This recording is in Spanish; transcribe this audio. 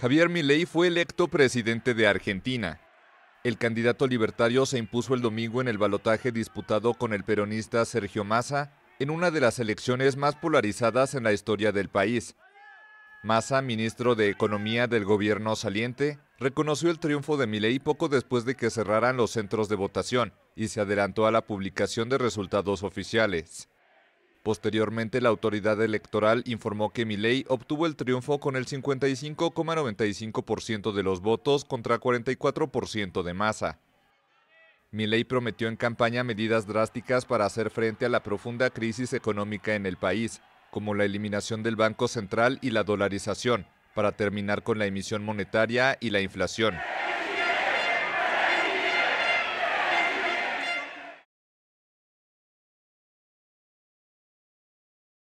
Javier Milei fue electo presidente de Argentina. El candidato libertario se impuso el domingo en el balotaje disputado con el peronista Sergio Massa en una de las elecciones más polarizadas en la historia del país. Massa, ministro de Economía del gobierno saliente, reconoció el triunfo de Milei poco después de que cerraran los centros de votación y se adelantó a la publicación de resultados oficiales. Posteriormente, la autoridad electoral informó que Milei obtuvo el triunfo con el 55,95% de los votos contra 44% de masa. Milei prometió en campaña medidas drásticas para hacer frente a la profunda crisis económica en el país, como la eliminación del Banco Central y la dolarización, para terminar con la emisión monetaria y la inflación.